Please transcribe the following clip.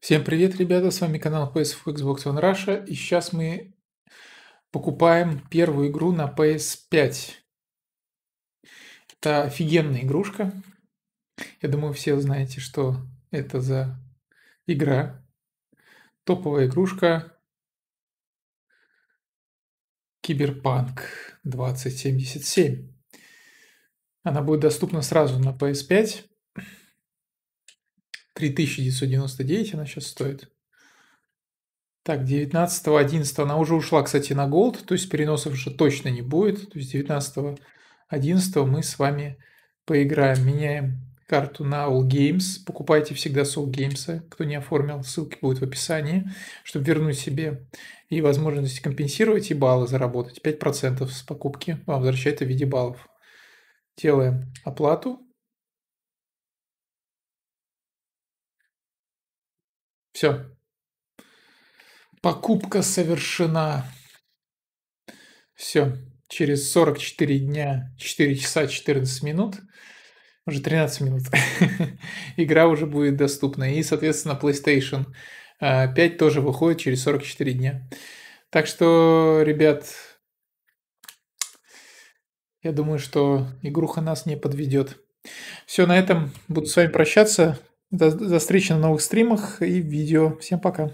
Всем привет, ребята, с вами канал PSF Xbox One Russia, и сейчас мы покупаем первую игру на PS5. Это офигенная игрушка. Я думаю, все знаете, что это за игра. Топовая игрушка Киберпанк 2077. Она будет доступна сразу на PS5. 3999 она сейчас стоит. Так, 19 11 она уже ушла, кстати, на голд, то есть переносов уже точно не будет. То есть 19 11 мы с вами поиграем, меняем карту на All Games. Покупайте всегда с All Games, кто не оформил, ссылки будут в описании, чтобы вернуть себе и возможность компенсировать и баллы заработать. 5% с покупки вам возвращается в виде баллов. Делаем оплату. Все. Покупка совершена. Все. Через 44 дня, 4 часа 14 минут, уже 13 минут, игра уже будет доступна. И, соответственно, PlayStation 5 э, тоже выходит через 44 дня. Так что, ребят, я думаю, что игруха нас не подведет. Все, на этом буду с вами прощаться. До, до встречи на новых стримах и видео. Всем пока.